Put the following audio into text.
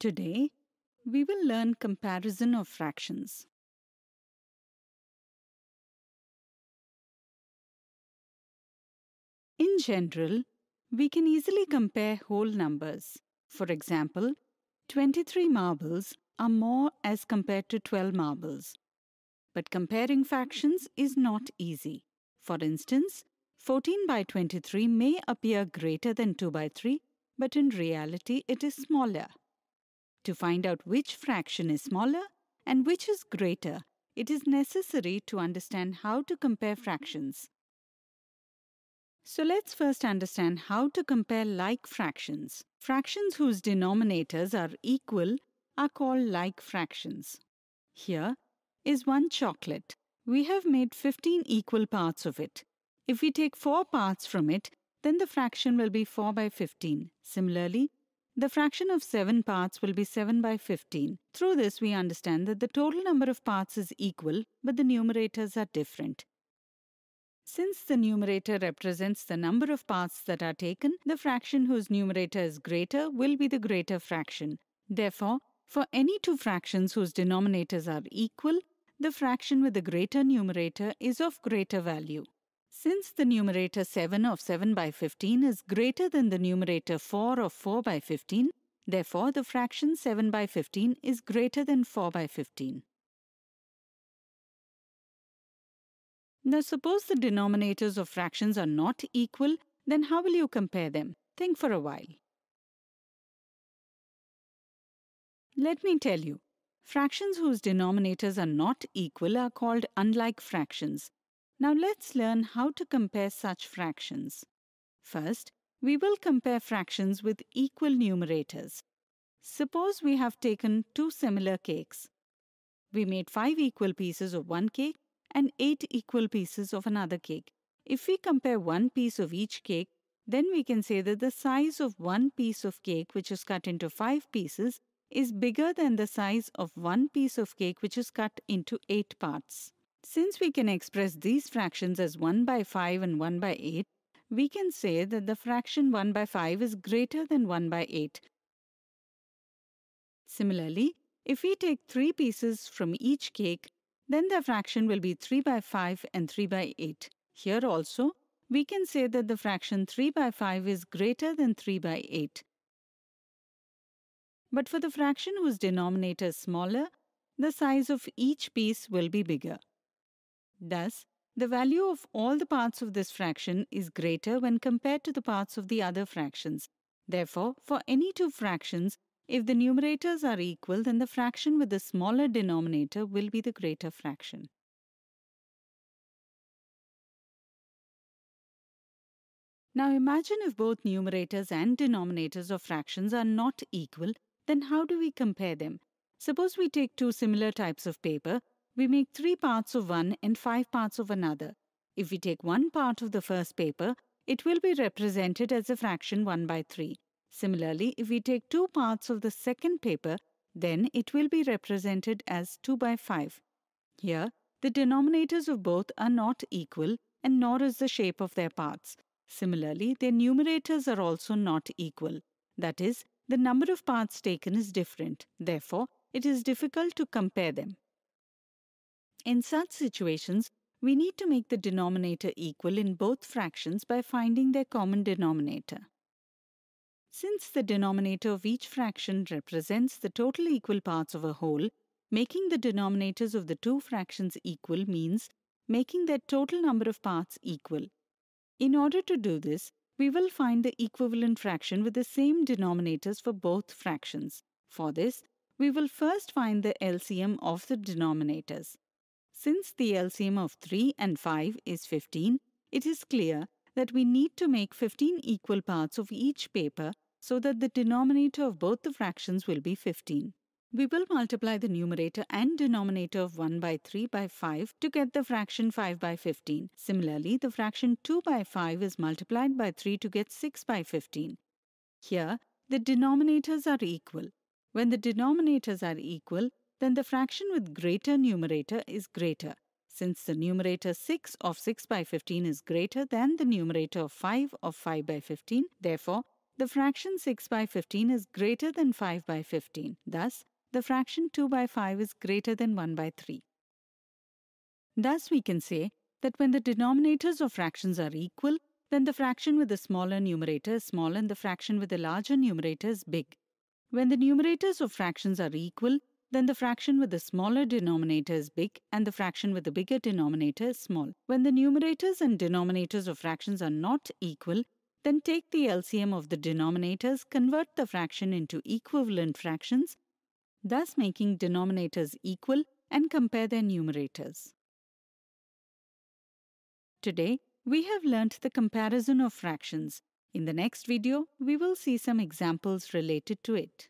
Today, we will learn comparison of fractions. In general, we can easily compare whole numbers. For example, 23 marbles are more as compared to 12 marbles. But comparing fractions is not easy. For instance, 14 by 23 may appear greater than 2 by 3, but in reality it is smaller. To find out which fraction is smaller and which is greater, it is necessary to understand how to compare fractions. So let's first understand how to compare like fractions. Fractions whose denominators are equal are called like fractions. Here is one chocolate. We have made 15 equal parts of it. If we take 4 parts from it, then the fraction will be 4 by 15. Similarly, the fraction of 7 parts will be 7 by 15. Through this, we understand that the total number of parts is equal, but the numerators are different. Since the numerator represents the number of parts that are taken, the fraction whose numerator is greater will be the greater fraction. Therefore, for any two fractions whose denominators are equal, the fraction with the greater numerator is of greater value. Since the numerator 7 of 7 by 15 is greater than the numerator 4 of 4 by 15, therefore the fraction 7 by 15 is greater than 4 by 15. Now suppose the denominators of fractions are not equal, then how will you compare them? Think for a while. Let me tell you, fractions whose denominators are not equal are called unlike fractions. Now let's learn how to compare such fractions. First, we will compare fractions with equal numerators. Suppose we have taken two similar cakes. We made 5 equal pieces of one cake and 8 equal pieces of another cake. If we compare one piece of each cake, then we can say that the size of one piece of cake which is cut into 5 pieces is bigger than the size of one piece of cake which is cut into 8 parts. Since we can express these fractions as 1 by 5 and 1 by 8, we can say that the fraction 1 by 5 is greater than 1 by 8. Similarly, if we take 3 pieces from each cake, then the fraction will be 3 by 5 and 3 by 8. Here also, we can say that the fraction 3 by 5 is greater than 3 by 8. But for the fraction whose denominator is smaller, the size of each piece will be bigger. Thus, the value of all the parts of this fraction is greater when compared to the parts of the other fractions. Therefore, for any two fractions, if the numerators are equal, then the fraction with the smaller denominator will be the greater fraction. Now imagine if both numerators and denominators of fractions are not equal, then how do we compare them? Suppose we take two similar types of paper we make three parts of one and five parts of another. If we take one part of the first paper, it will be represented as a fraction 1 by 3. Similarly, if we take two parts of the second paper, then it will be represented as 2 by 5. Here, the denominators of both are not equal and nor is the shape of their parts. Similarly, their numerators are also not equal. That is, the number of parts taken is different. Therefore, it is difficult to compare them. In such situations, we need to make the denominator equal in both fractions by finding their common denominator. Since the denominator of each fraction represents the total equal parts of a whole, making the denominators of the two fractions equal means making their total number of parts equal. In order to do this, we will find the equivalent fraction with the same denominators for both fractions. For this, we will first find the LCM of the denominators. Since the LCM of 3 and 5 is 15, it is clear that we need to make 15 equal parts of each paper so that the denominator of both the fractions will be 15. We will multiply the numerator and denominator of 1 by 3 by 5 to get the fraction 5 by 15. Similarly, the fraction 2 by 5 is multiplied by 3 to get 6 by 15. Here, the denominators are equal. When the denominators are equal, then the fraction with greater numerator is greater, since the numerator 6 of 6 by 15 is greater than the numerator of 5 of 5 by 15. Therefore, the fraction 6 by 15 is greater than 5 by 15. Thus, the fraction 2 by 5 is greater than 1 by 3. Thus, we can say that when the denominators of fractions are equal, then the fraction with the smaller numerator is small and the fraction with the larger numerator is big. When the numerators of fractions are equal, then the fraction with the smaller denominator is big and the fraction with the bigger denominator is small. When the numerators and denominators of fractions are not equal, then take the LCM of the denominators, convert the fraction into equivalent fractions, thus making denominators equal and compare their numerators. Today, we have learnt the comparison of fractions. In the next video, we will see some examples related to it.